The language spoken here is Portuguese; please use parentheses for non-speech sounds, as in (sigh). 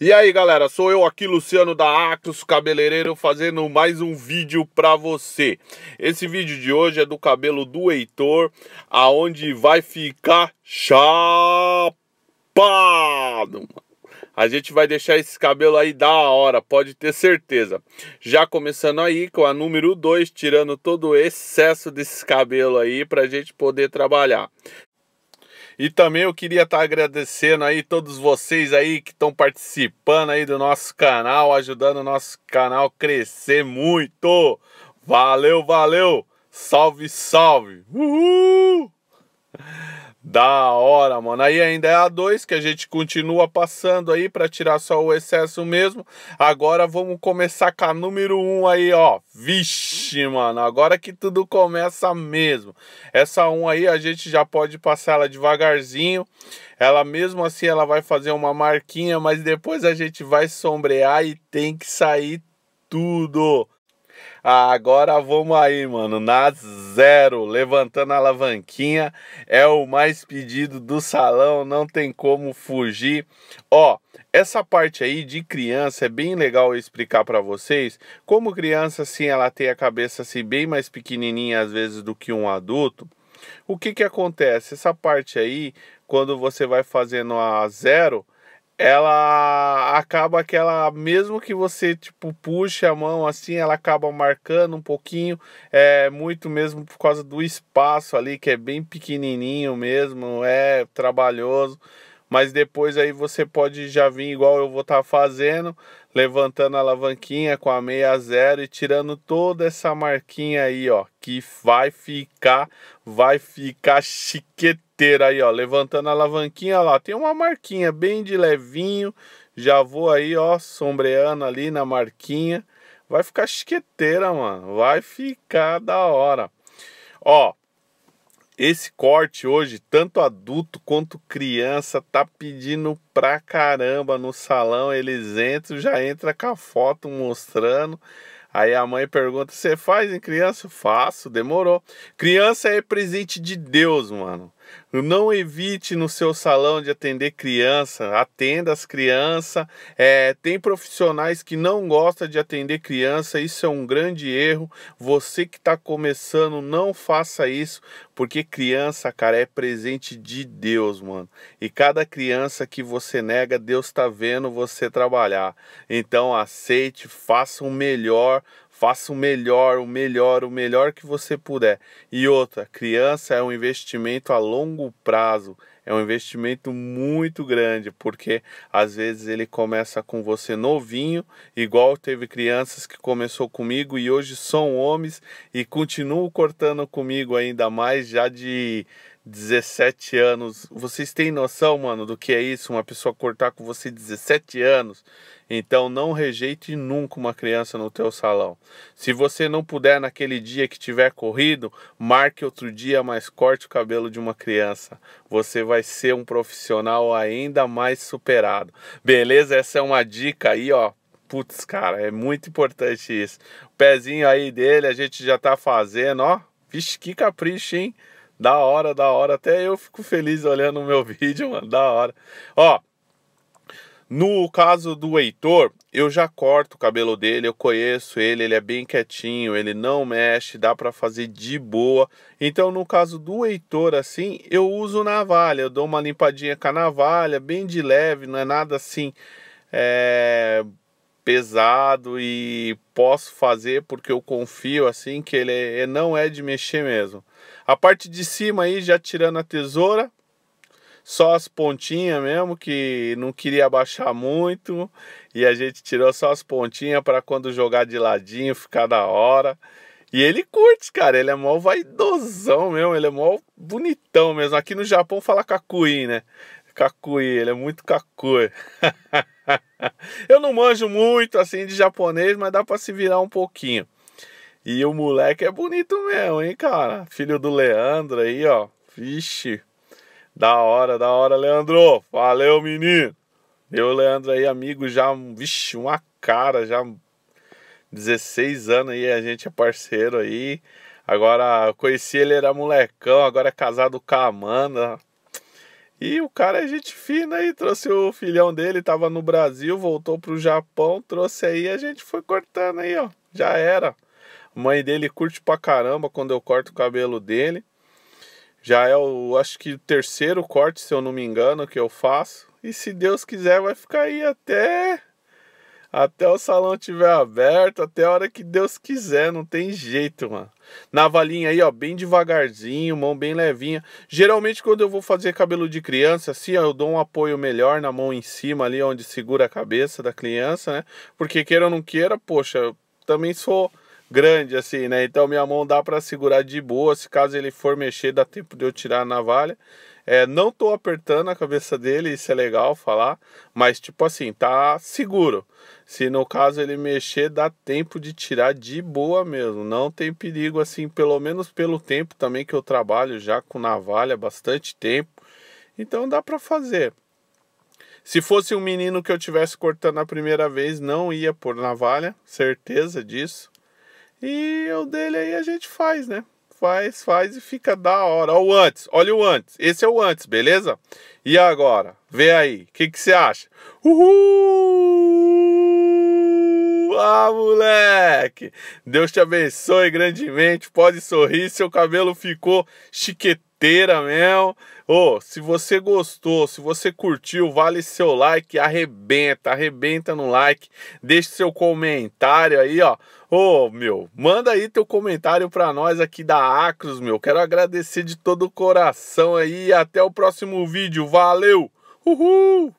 E aí galera, sou eu aqui, Luciano da Actos Cabeleireiro, fazendo mais um vídeo para você. Esse vídeo de hoje é do cabelo do Heitor, aonde vai ficar chapado. A gente vai deixar esse cabelo aí da hora, pode ter certeza. Já começando aí com a número 2, tirando todo o excesso desse cabelo aí pra gente poder trabalhar. E também eu queria estar tá agradecendo aí todos vocês aí que estão participando aí do nosso canal, ajudando o nosso canal crescer muito. Valeu, valeu. Salve, salve. Uhul! Da hora, mano. Aí ainda é a 2 que a gente continua passando aí para tirar só o excesso mesmo. Agora vamos começar com a número 1 um aí, ó. Vixe, mano. Agora que tudo começa mesmo. Essa 1 um aí a gente já pode passar ela devagarzinho. Ela mesmo assim ela vai fazer uma marquinha, mas depois a gente vai sombrear e tem que sair tudo. Agora vamos aí, mano, na zero, levantando a alavanquinha, é o mais pedido do salão, não tem como fugir. Ó, essa parte aí de criança é bem legal explicar para vocês. Como criança, assim, ela tem a cabeça assim bem mais pequenininha às vezes do que um adulto. O que que acontece? Essa parte aí, quando você vai fazendo a zero, ela acaba que ela, mesmo que você tipo puxe a mão assim, ela acaba marcando um pouquinho, é muito mesmo por causa do espaço ali que é bem pequenininho mesmo, é trabalhoso, mas depois aí você pode já vir igual eu vou estar tá fazendo, levantando a alavanquinha com a meia zero e tirando toda essa marquinha aí, ó, que vai ficar, vai ficar chiquetão inteira aí, ó, levantando a alavanquinha lá. Tem uma marquinha bem de levinho. Já vou aí, ó, sombreando ali na marquinha. Vai ficar chiqueteira, mano. Vai ficar da hora. Ó, esse corte hoje, tanto adulto quanto criança, tá pedindo pra caramba no salão. Eles entram, já entra com a foto mostrando. Aí a mãe pergunta: Você faz em criança? Faço, demorou. Criança é presente de Deus, mano. Não evite no seu salão de atender criança, atenda as crianças. É, tem profissionais que não gostam de atender criança, isso é um grande erro. Você que está começando, não faça isso, porque criança, cara, é presente de Deus, mano. E cada criança que você nega, Deus está vendo você trabalhar. Então aceite, faça o melhor Faça o melhor, o melhor, o melhor que você puder. E outra, criança é um investimento a longo prazo, é um investimento muito grande, porque às vezes ele começa com você novinho, igual teve crianças que começou comigo e hoje são homens e continuam cortando comigo ainda mais já de 17 anos. Vocês têm noção, mano, do que é isso? Uma pessoa cortar com você 17 anos. Então não rejeite nunca uma criança no teu salão. Se você não puder naquele dia que tiver corrido, marque outro dia, mas corte o cabelo de uma criança. Você vai ser um profissional ainda mais superado. Beleza? Essa é uma dica aí, ó, Putz, cara, é muito importante isso. O pezinho aí dele a gente já tá fazendo, ó. Vixe, que capricho, hein? Da hora, da hora. Até eu fico feliz olhando o meu (laughs) vídeo, mano. Da hora. Ó, no caso do Heitor, eu já corto o cabelo dele, eu conheço ele, ele é bem quietinho, ele não mexe, dá para fazer de boa. Então, no caso do Heitor, assim, eu uso navalha, eu dou uma limpadinha com a navalha, bem de leve, não é nada assim. É pesado e posso fazer porque eu confio assim que ele é, não é de mexer mesmo. A parte de cima aí já tirando a tesoura, só as pontinhas mesmo que não queria abaixar muito e a gente tirou só as pontinhas para quando jogar de ladinho ficar da hora. E ele curte, cara, ele é mó vaidosão mesmo, ele é mó bonitão mesmo. Aqui no Japão fala kakui, né? Kakui, ele é muito kakui. (laughs) eu não manjo muito assim de japonês, mas dá para se virar um pouquinho. E o moleque é bonito mesmo, hein, cara? Filho do Leandro aí, ó. Vixe. Da hora, da hora, Leandro. Valeu, menino. Eu, Leandro aí, amigo, já, vixe, uma cara, já 16 anos aí, a gente é parceiro aí. Agora, conheci ele, era molecão, agora é casado com a Amanda. E o cara é gente fina aí, trouxe o filhão dele, tava no Brasil, voltou pro Japão, trouxe aí, a gente foi cortando aí, ó. Já era. A mãe dele curte pra caramba quando eu corto o cabelo dele. Já é o, acho que o terceiro corte, se eu não me engano, que eu faço. E se Deus quiser, vai ficar aí até até o salão tiver aberto, até a hora que Deus quiser, não tem jeito, mano. Navalinha aí, ó, bem devagarzinho, mão bem levinha. Geralmente quando eu vou fazer cabelo de criança, assim, ó, eu dou um apoio melhor na mão em cima ali, onde segura a cabeça da criança, né? Porque queira ou não queira, poxa, eu também sou grande assim, né? Então minha mão dá para segurar de boa, se caso ele for mexer, dá tempo de eu tirar a navalha. É, não tô apertando a cabeça dele, isso é legal falar, mas tipo assim, tá seguro. Se no caso ele mexer, dá tempo de tirar de boa mesmo. Não tem perigo assim, pelo menos pelo tempo também que eu trabalho já com navalha bastante tempo. Então dá para fazer. Se fosse um menino que eu tivesse cortando a primeira vez, não ia por navalha, certeza disso. E o dele aí a gente faz, né? faz, faz e fica da hora. Olha o antes, olha o antes. Esse é o antes, beleza? E agora? Vê aí, o que, que você acha? Uhul! Ah, moleque! Deus te abençoe grandemente. Pode sorrir, seu cabelo ficou chiquetão inteira mesmo. Oh, se você gostou, se você curtiu, vale seu like, arrebenta, arrebenta no like, deixe seu comentário aí, ó. Ô, oh, meu, manda aí teu comentário para nós aqui da Acros, meu. Quero agradecer de todo o coração aí. Até o próximo vídeo. Valeu! Uhul!